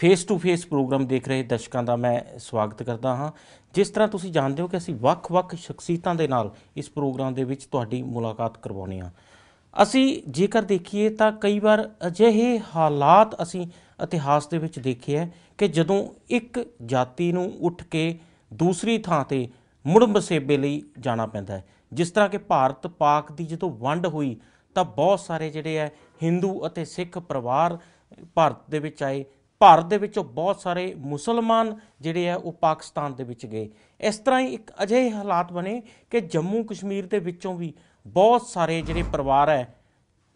Face to face programme ਦੇਖ ਰਹੇ ਦਰਸ਼ਕਾਂ ਦਾ ਮੈਂ ਸਵਾਗਤ ਕਰਦਾ ਹਾਂ ਜਿਸ ਤਰ੍ਹਾਂ ਤੁਸੀਂ ਜਾਣਦੇ ਹੋ ਕਿ ਅਸੀਂ ਵੱਖ-ਵੱਖ ਸ਼ਖਸੀਅਤਾਂ ਦੇ ਨਾਲ ਇਸ ਪ੍ਰੋਗਰਾਮ ਦੇ ਵਿੱਚ ਤੁਹਾਡੀ ਮੁਲਾਕਾਤ ਕਰਵਾਉਣੀ ਆ ਅਸੀਂ ਜੇਕਰ ਦੇਖੀਏ ਤਾਂ ਕਈ ਵਾਰ ਅਜਿਹੇ ਹਾਲਾਤ ਅਸੀਂ ਇਤਿਹਾਸ ਦੇ ਵਿੱਚ ਦੇਖਿਆ ਕਿ ਜਦੋਂ ਇੱਕ ਜਾਤੀ ਨੂੰ ਉੱਠ ਕੇ ਦੂਸਰੀ ਥਾਂ ਤੇ ਮੁੜ ਮਸੇਬੇ ਲਈ ਜਾਣਾ ਪੈਂਦਾ ਹੈ ਜਿਸ ਤਰ੍ਹਾਂ ਕਿ ਭਾਰਤ ਪਾਕ ਦੀ ਜਦੋਂ ਵੰਡ ਹੋਈ ਤਾਂ ਬਹੁਤ ਸਾਰੇ ਜਿਹੜੇ ਹੈ ਹਿੰਦੂ ਅਤੇ ਸਿੱਖ ਪਰਿਵਾਰ ਭਾਰਤ ਦੇ ਵਿੱਚ ਆਏ ਭਾਰਤ ਦੇ ਵਿੱਚੋਂ ਬਹੁਤ ਸਾਰੇ ਮੁਸਲਮਾਨ ਜਿਹੜੇ ਆ ਉਹ ਪਾਕਿਸਤਾਨ ਦੇ ਵਿੱਚ ਗਏ ਇਸ ਤਰ੍ਹਾਂ ਹੀ ਇੱਕ ਅਜਿਹੇ ਹਾਲਾਤ ਬਣੇ ਕਿ ਜੰਮੂ ਕਸ਼ਮੀਰ ਦੇ ਵਿੱਚੋਂ ਵੀ ਬਹੁਤ ਸਾਰੇ ਜਿਹੜੇ ਪਰਿਵਾਰ ਹੈ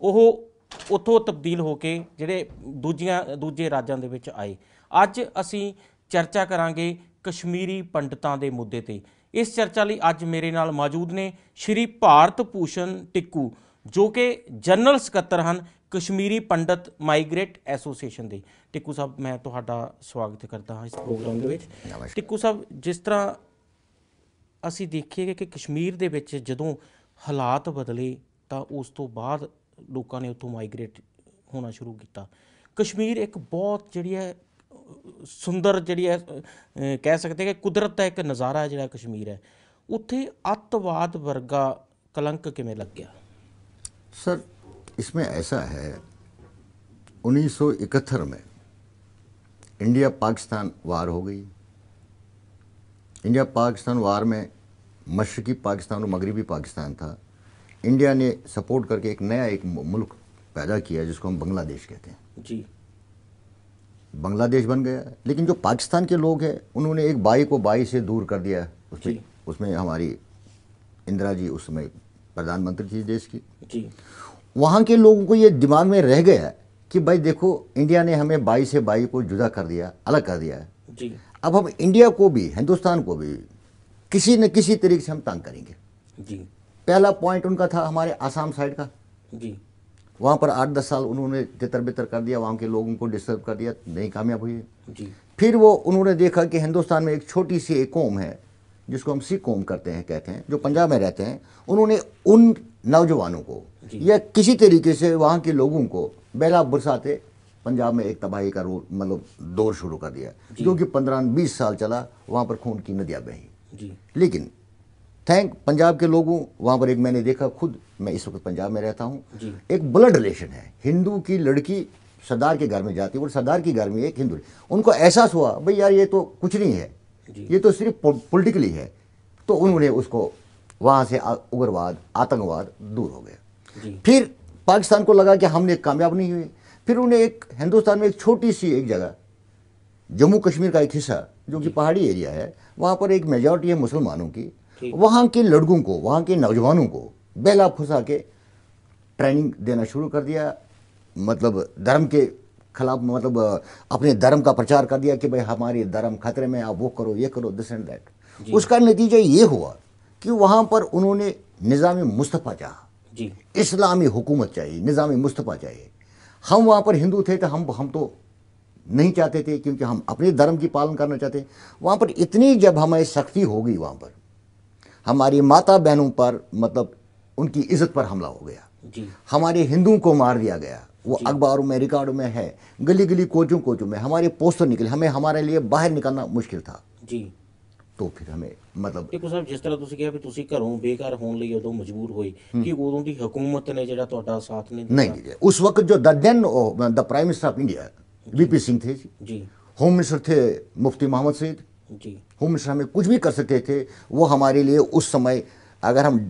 ਉਹ ਉਥੋਂ ਤਬਦੀਲ ਹੋ ਕੇ ਜਿਹੜੇ ਦੂਜੀਆਂ ਦੂਜੇ ਰਾਜਾਂ ਦੇ ਵਿੱਚ ਆਏ ਅੱਜ ਅਸੀਂ ਚਰਚਾ ਕਰਾਂਗੇ ਕਸ਼ਮੀਰੀ ਪੰਡਤਾਂ ਦੇ ਮੁੱਦੇ ਤੇ ਇਸ ਚਰਚਾ ਲਈ ਅੱਜ ਮੇਰੇ ਨਾਲ ਮੌਜੂਦ ਨੇ ਸ਼੍ਰੀ ਭਾਰਤ ਭੂਸ਼ਣ ਟਿੱਕੂ ਜੋ ਕਿ ਜਨਰਲ ਸਕੱਤਰ ਹਨ ਕਸ਼ਮੀਰੀ ਪੰਡਤ ਮਾਈਗ੍ਰੇਟ ਐਸੋਸੀਏਸ਼ਨ ਦੇ ਟਿੱਕੂ ਸਾਹਿਬ ਮੈਂ ਤੁਹਾਡਾ ਸਵਾਗਤ ਕਰਦਾ ਹਾਂ ਇਸ ਪ੍ਰੋਗਰਾਮ ਦੇ ਵਿੱਚ ਟਿੱਕੂ ਸਾਹਿਬ ਜਿਸ ਤਰ੍ਹਾਂ ਅਸੀਂ ਦੇਖੀਏ ਕਿ ਕਸ਼ਮੀਰ ਦੇ ਵਿੱਚ ਜਦੋਂ ਹਾਲਾਤ ਬਦਲੇ ਤਾਂ ਉਸ ਤੋਂ ਬਾਅਦ ਲੋਕਾਂ ਨੇ ਉੱਥੋਂ ਮਾਈਗ੍ਰੇਟ ਹੋਣਾ ਸ਼ੁਰੂ ਕੀਤਾ ਕਸ਼ਮੀਰ ਇੱਕ ਬਹੁਤ ਜਿਹੜੀ ਹੈ ਸੁੰਦਰ ਜਿਹੜੀ ਹੈ ਕਹਿ ਸਕਦੇ ਕਿ ਕੁਦਰਤ ਦਾ ਇੱਕ ਨਜ਼ਾਰਾ ਜਿਹੜਾ ਕਸ਼ਮੀਰ ਹੈ ਉੱਥੇ ਅੱਤਵਾਦ ਵਰਗਾ ਕਲੰਕ ਕਿਵੇਂ ਲੱਗਿਆ सर इसमें ऐसा है 1971 में इंडिया पाकिस्तान वार हो गई इंडिया पाकिस्तान वार में मशरकी पाकिस्तान और मगरबी पाकिस्तान था इंडिया ने सपोर्ट करके एक नया एक मुल्क पैदा किया जिसको हम बांग्लादेश कहते हैं जी बांग्लादेश बन गया लेकिन जो पाकिस्तान के लोग हैं उन्होंने एक बाई को बाई से दूर कर दिया उसमें उसमें हमारी इंदिरा जी उसमें प्रधानमंत्री थी देश की जी वहाँ के लोगों को ये दिमाग में रह गया कि भाई देखो इंडिया ने हमें बाई से बाई को जुदा कर दिया अलग कर दिया है जी अब हम इंडिया को भी हिंदुस्तान को भी किसी न किसी तरीके से हम तंग करेंगे जी पहला पॉइंट उनका था हमारे आसाम साइड का जी वहाँ पर आठ दस साल उन्होंने तितर बितर कर दिया वहाँ के लोगों को डिस्टर्ब कर दिया नहीं कामयाब हुई जी फिर वो उन्होंने देखा कि हिंदुस्तान में एक छोटी सी एक कौम है जिसको हम सिख कौम करते हैं कहते हैं जो पंजाब में रहते हैं उन्होंने उन नौजवानों को या किसी तरीके से वहाँ के लोगों को बेला बरसाते पंजाब में एक तबाही का रोल मतलब दौर शुरू कर दिया क्योंकि पंद्रह बीस साल चला वहाँ पर खून की नदियाँ बही लेकिन थैंक पंजाब के लोगों वहाँ पर एक मैंने देखा खुद मैं इस वक्त पंजाब में रहता हूँ एक ब्लड रिलेशन है हिंदू की लड़की सरदार के घर में जाती है और सरदार के घर में एक हिंदू उनको एहसास हुआ भाई यार ये तो कुछ नहीं है ये तो सिर्फ पॉलिटिकली है तो उन्होंने उसको वहाँ से उग्रवाद आतंकवाद दूर हो गया फिर पाकिस्तान को लगा कि हमने कामयाब नहीं हुए फिर उन्हें एक हिंदुस्तान में एक छोटी सी एक जगह जम्मू कश्मीर का एक हिस्सा जो कि पहाड़ी एरिया है वहाँ पर एक मेजॉरिटी है मुसलमानों की वहाँ के लड़कों को वहाँ के नौजवानों को बेला फुसा के ट्रेनिंग देना शुरू कर दिया मतलब धर्म के खिलाफ मतलब अपने धर्म का प्रचार कर दिया कि भाई हमारे धर्म खतरे में आप वो करो ये करो दिस एंड दैट उसका नतीजा ये हुआ कि वहाँ पर उन्होंने निज़ाम मुस्तफ़ा चाह इस्लामी हुकूमत चाहिए निज़ाम मुस्तफ़ा चाहिए हम वहाँ पर हिंदू थे तो हम हम तो नहीं चाहते थे क्योंकि हम अपने धर्म की पालन करना चाहते वहाँ पर इतनी जब हमारी सख्ती हो गई वहाँ पर हमारी माता बहनों पर मतलब उनकी इज्जत पर हमला हो गया हमारे हिंदुओं को मार दिया गया वो अखबारों में रिकॉर्डों में है गली गली कोचों कोचों में हमारे पोस्टर निकले हमें हमारे लिए बाहर निकलना मुश्किल था जी तो फिर हमें मतलब ਦੇਖੋ साहब जिस तरह तुसी ਕਿਹਾ ਵੀ तुसी घरों ਬੇਘਰ होने लिए उदो मजबूर ਹੋਏ ਕਿ ਉਦੋਂ ਦੀ ਹਕੂਮਤ ਨੇ ਜਿਹੜਾ ਤੁਹਾਡਾ ਸਾਥ ਨਹੀਂ नहीं दिया उस वक्त जो the the prime minister of India VP Singh थे जी ਜੀ होम मिनिस्टर थे मुफ्ती मोहम्मद सईद जी होम मिनिस्टर हमें कुछ भी कर सकते थे वो हमारे लिए उस समय अगर हम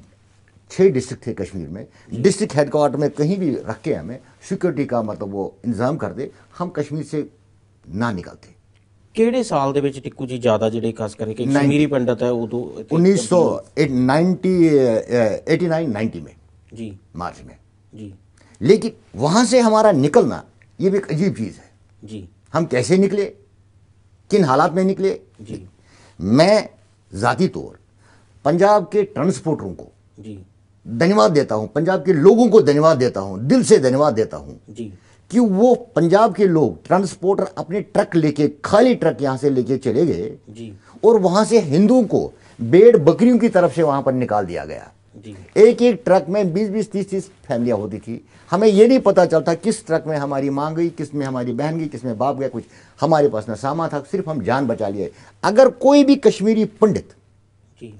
छः डिस्ट्रिक्ट थे कश्मीर में डिस्ट्रिक्ट हेडक्वार्टर में कहीं भी रख के हमें सिक्योरिटी का मतलब वो इंतजाम कर दे हम कश्मीर से ना निकलते ਕਿਹੜੇ साल ਦੇ ਵਿੱਚ ਟਿੱਕੂ ਜੀ ਜ਼ਿਆਦਾ ਜਿਹੜੇ ਖਾਸ ਕਰਕੇ ਕਸ਼ਮੀਰੀ ਪੰਡਤ ਹੈ ਉਦੋਂ 1990 89 90 में जी मार्च में जी लेकिन वहाँ से हमारा निकलना ये भी एक अजीब चीज है जी हम कैसे निकले किन हालात में निकले जी मैं जाती तौर पंजाब के ट्रांसपोर्टरों को जी धन्यवाद देता हूँ पंजाब के लोगों को धन्यवाद देता हूँ दिल से धन्यवाद देता हूँ कि वो पंजाब के लोग ट्रांसपोर्टर अपने ट्रक लेके खाली ट्रक यहां से लेके चले गए और वहां से हिंदुओं को बेड़ बकरियों की तरफ से वहां पर निकाल दिया गया एक एक ट्रक में बीस बीस तीस तीस फैमिलिया होती थी हमें ये नहीं पता चलता किस ट्रक में हमारी माँ गई किस में हमारी बहन गई किस में बाप गया कुछ हमारे पास ना सामा था सिर्फ हम जान बचा लिए अगर कोई भी कश्मीरी पंडित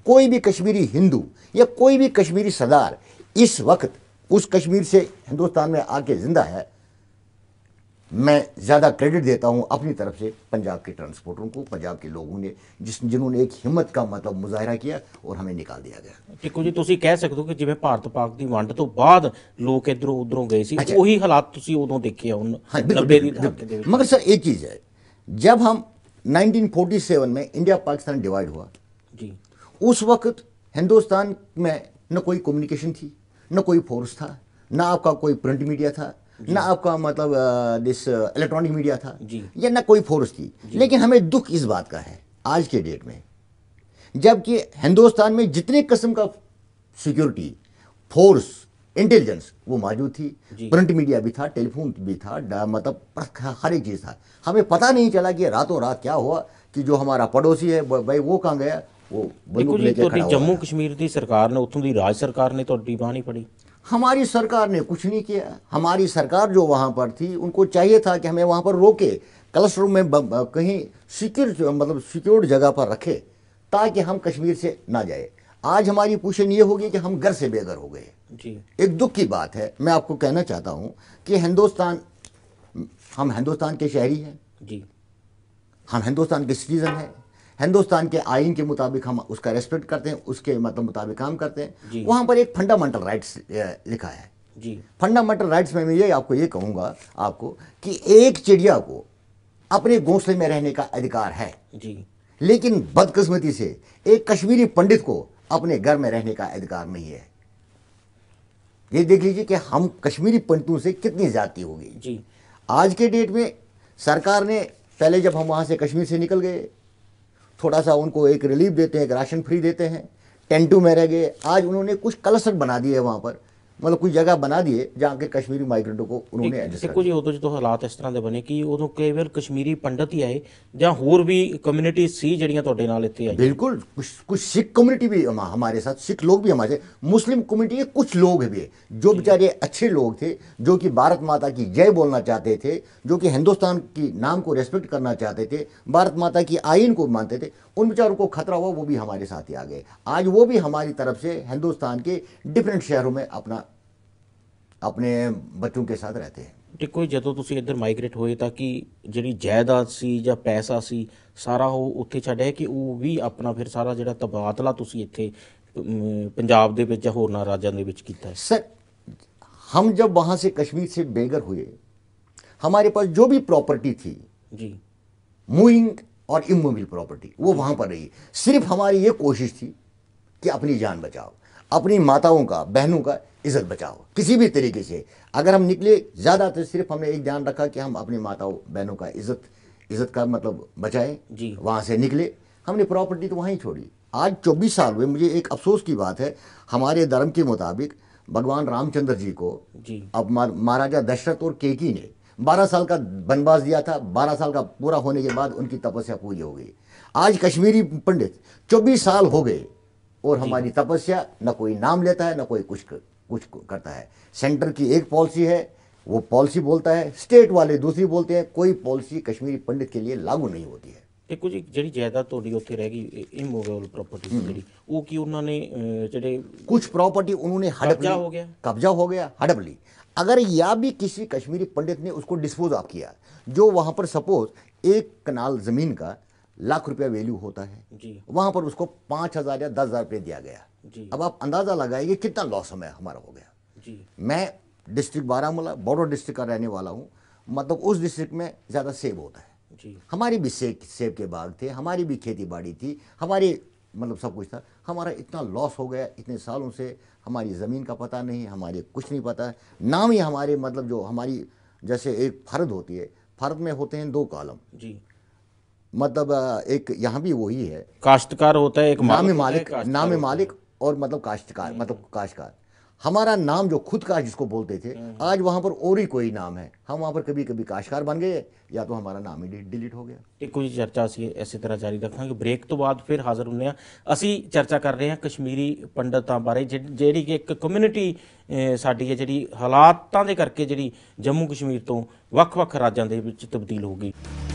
कोई भी कश्मीरी हिंदू या कोई भी कश्मीरी सरदार इस वक्त उस कश्मीर से हिंदुस्तान में आके ज़िंदा है मैं ज़्यादा क्रेडिट देता हूँ अपनी तरफ से पंजाब के ट्रांसपोर्टरों को पंजाब के लोगों ने जिस जिन्होंने एक हिम्मत का मतलब मुजाहरा किया और हमें निकाल दिया गया देखो जी तुम कह सकते हो कि जिम्मे भारत पाक की ਵੰਡ तो बाद लोग इधरों उधरों गए थे ਉਹੀ ਹਾਲਾਤ ਤੁਸੀਂ ਉਦੋਂ ਦੇਖੇ ਹੁਣ ਨੱਬੇ ਦੀ ਦਹਾਕੇ ਦੇ ਵਿੱਚ ਮਗਰ 1947 में इंडिया पाकिस्तान डिवाइड हुआ उस वक्त हिंदुस्तान में न कोई कम्युनिकेशन थी न कोई फोर्स था न आपका कोई प्रिंट मीडिया था ना आपका मतलब दिस इलेक्ट्रॉनिक मीडिया था या ना कोई फोर्स थी लेकिन हमें दुख इस बात का है आज के डेट में जबकि हिंदुस्तान में जितने किस्म का सिक्योरिटी फोर्स इंटेलिजेंस वो मौजूद थी प्रिंट मीडिया भी था टेलीफोन भी था मतलब हर एक चीज़ था हमें पता नहीं चला कि रातों रात क्या हुआ कि जो हमारा पड़ोसी है भाई वो कहाँ गया जम्मू कश्मीर की सरकार ने ਹੋਇਆ ਜੰਮੂ ਕਸ਼ਮੀਰ ਦੀ ਸਰਕਾਰ ਨੇ ਉੱਥੋਂ पड़ी हमारी सरकार ने कुछ नहीं किया हमारी सरकार जो वहाँ पर थी उनको चाहिए था कि हमें वहाँ पर रोके क्लस्टर में कहीं सिक्योर मतलब सिक्योर्ड जगह पर रखे ताकि हम कश्मीर से ना जाए आज हमारी पूछन ये होगी कि हम घर से बेघर हो गए जी एक दुख की बात है मैं आपको कहना चाहता हूँ कि हिंदुस्तान हम हिंदुस्तान के शहरी हैं जी हम हिंदुस्तान के सिटीज़न हैं हिंदुस्तान के आइन के मुताबिक हम उसका रेस्पेक्ट करते हैं उसके मतलब मुताबिक काम करते हैं वहाँ पर एक फंडामेंटल राइट्स लिखा है जी फंडामेंटल राइट्स में मैं ये आपको ये कहूँगा आपको कि एक चिड़िया को अपने घोंसले में रहने का अधिकार है जी लेकिन बदकिस्मती से एक कश्मीरी पंडित को अपने घर में रहने का अधिकार नहीं है ये देख लीजिए कि हम कश्मीरी पंडितों से कितनी ज्यादती होगी जी आज के डेट में सरकार ने पहले जब हम वहाँ से कश्मीर से निकल गए थोड़ा सा उनको एक रिलीफ देते हैं एक राशन फ्री देते हैं टेंटू में रह गए आज उन्होंने कुछ कलसर बना दिए है वहाँ पर मतलब कोई जगह बना दिए जहाँ के कश्मीरी माइग्रेंटों को उन्होंने ਐਡਜਸਟ ਦੇਖੋ ਜੀ ਉਦੋਂ ਜਦੋਂ ਹਾਲਾਤ ਇਸ ਤਰ੍ਹਾਂ ਦੇ ਬਣੇ ਕਿ ਉਦੋਂ ਕਈ ਵਾਰ ਕਸ਼ਮੀਰੀ ਪੰਡਤ ਹੀ ਆਏ ਜਾਂ ਹੋਰ ਵੀ ਕਮਿਊਨਿਟੀ ਸੀ ਜਿਹੜੀਆਂ ਤੁਹਾਡੇ ਨਾਲ ਇੱਥੇ ਆਈ ਬਿਲਕੁਲ हमारे साथ सिख लोग भी हमारे मुस्लिम कम्युनिटी के कुछ लोग भी जो बेचारे अच्छे लोग थे जो कि भारत माता की जय बोलना चाहते थे जो कि हिंदुस्तान की नाम को रेस्पेक्ट करना चाहते थे भारत माता की आइन को मानते थे उन बेचारों को खतरा हुआ वो भी हमारे साथ ही आ गए आज वो भी हमारी तरफ से हिंदुस्तान के डिफरेंट शहरों में अपना अपने बच्चों के साथ रहते हैं देखो जो तो तुम इधर माइग्रेट हो जी जायदाद से ज पैसा से सारा वो उत्थे छड़ कि वह भी अपना फिर सारा जो तबादला इतने पंजाब के होरना राज्यों के सर हम जब वहाँ से कश्मीर से बेघर हुए हमारे पास जो भी प्रॉपर्टी थी जी मूविंग और इमूविंग प्रॉपर्टी वो वहाँ पर रही सिर्फ हमारी ये कोशिश थी कि अपनी जान बचाओ अपनी माताओं का बहनों का इज्जत बचाओ किसी भी तरीके से अगर हम निकले ज़्यादा तो सिर्फ हमने एक ध्यान रखा कि हम अपनी माताओं बहनों का इज्जत इज्जत का मतलब बचाएं जी वहाँ से निकले हमने प्रॉपर्टी तो वहीं छोड़ी आज चौबीस साल हुए मुझे एक अफसोस की बात है हमारे धर्म के मुताबिक भगवान रामचंद्र जी को जी अब महाराजा दशरथ और केकी ने बारह साल का बनवास दिया था बारह साल का पूरा होने के बाद उनकी तपस्या पूरी हो गई आज कश्मीरी पंडित चौबीस साल हो गए और हमारी तपस्या न कोई नाम लेता है न कोई कुछ कर, कुछ करता है सेंटर की एक पॉलिसी है वो पॉलिसी बोलता है स्टेट वाले दूसरी बोलते हैं कोई पॉलिसी कश्मीरी पंडित के लिए लागू नहीं होती है देखो जी जी जायदाद ਤੁਹਾਡੀ ਉੱਥੇ ਰਹਿ ਗਈ ਇਮੋਵੇਬਲ वो ਜਿਹੜੀ उन्होंने ਕੀ ਉਹਨਾਂ ਨੇ ਜਿਹੜੇ ਕੁਝ ਪ੍ਰਾਪਰਟੀ ਉਹਨਾਂ ਨੇ ਹੜਪ ਲਈ ਹੋ ਗਿਆ ਕਬਜ਼ਾ अगर या भी किसी कश्मीरी पंडित ने उसको डिस्पोज ऑफ किया जो वहाँ पर सपोज एक कनाल ज़मीन का लाख रुपया वैल्यू होता है वहां पर उसको पाँच हज़ार या दस हज़ार रुपये दिया गया अब आप अंदाज़ा लगाइए कितना लॉस हमें हमारा हो गया मैं डिस्ट्रिक्ट बारामूला बॉर्डर डिस्ट्रिक्ट का रहने वाला हूँ मतलब उस डिस्ट्रिक्ट में ज़्यादा सेब होता है हमारी भी सेब सेब के बाग थे हमारी भी खेती बाड़ी थी हमारी मतलब सब कुछ था हमारा इतना लॉस हो गया इतने सालों से हमारी ज़मीन का पता नहीं हमारे कुछ नहीं पता नाम ही हमारे मतलब जो हमारी जैसे एक फर्द होती है फर्द में होते हैं दो कॉलम जी मतलब एक यहाँ भी वही है काश्तकार होता है एक नाम मालिक नाम मालिक और मतलब काश्तकार हम्म। मतलब काश्तकार हमारा नाम जो खुद का जिसको बोलते थे हम्म। आज वहाँ पर और ही कोई नाम है हम वहाँ पर कभी कभी काश्तकार बन गए या तो हमारा नाम ही डिलीट हो गया एक कुछ चर्चा असी इसी तरह जारी रखा कि ब्रेक तो बाद फिर हाजिर होने असी चर्चा कर रहे हैं कश्मीरी पंडित बारे जी कि एक कम्यूनिटी साड़ी है जी हालात करके जी जम्मू कश्मीर तो वक् वक् राज्य तब्दील हो